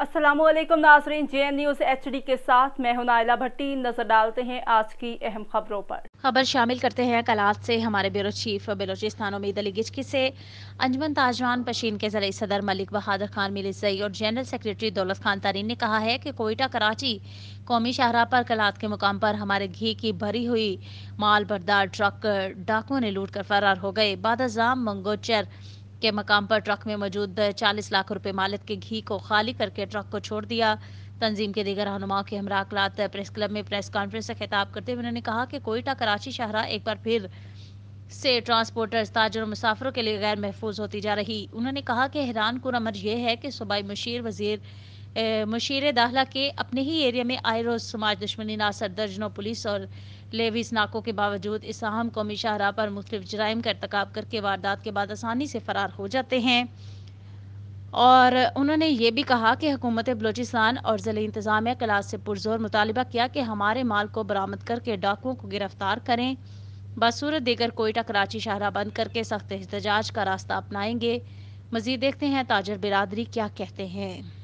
असलम नाजरीन J N news H D के साथ मैं हूं नायला भट्टी नजर डालते हैं आज की अहम खबरों पर खबर शामिल करते हैं कलात से हमारे ब्यूरो चीफ बलोचिस्तान उमीद अली गिचकी से अंजमन ताजवान पशीन के जरिए सदर मलिक बहादुर खान मिलिसई और जनरल सेक्रेटरी दौलत खान तारीन ने कहा है कि कोयटा कराची कौमी शाहरा पर कलात के मुकाम पर हमारे घी की भरी हुई माल बरदार ट्रक डाकुओं ने लूट कर फरार हो गए बाद मंगोचर के मकाम पर ट्रक में मौजूद चालीस लाख रुपए मालिक के घी को खाली करके ट्रक को छोड़ दिया तंजीम के दीगर रहनुमाओं के हमरा अखलात प्रेस क्लब में प्रेस कॉन्फ्रेंस से खिताब करते हुए उन्होंने कहा कि कोयटा कराची शहरा एक बार फिर से ट्रांसपोर्टर्स ताजर मुसाफरों के लिए गैर महफूज होती जा रही उन्होंने कहा कि हैरान कुन अमर यह है कि सूबाई मशीर वजीर मुशीर दाखला के अपने ही एरिया में आए रोज़ समाज दुश्मनी नासर दर्जनों पुलिस और लेविस नाकों के बावजूद इस अहम कौमी शाहरा पर मुख्त जराइम का irतकब करके वारदात के बाद आसानी से फ़रार हो जाते हैं और उन्होंने ये भी कहा कि हुकूमत बलूचिस्तान और ज़िले इंतज़ामिया क्लास से पुरजोर मुतालबा किया कि हमारे माल को बरामद करके डाकुओं को गिरफ़्तार करें बसूरत देकर कोयटा कराची शाहरा बंद करके सख्त एहतजाज का रास्ता अपनाएंगे मज़ीद देखते हैं ताजर बिरादरी क्या कहते हैं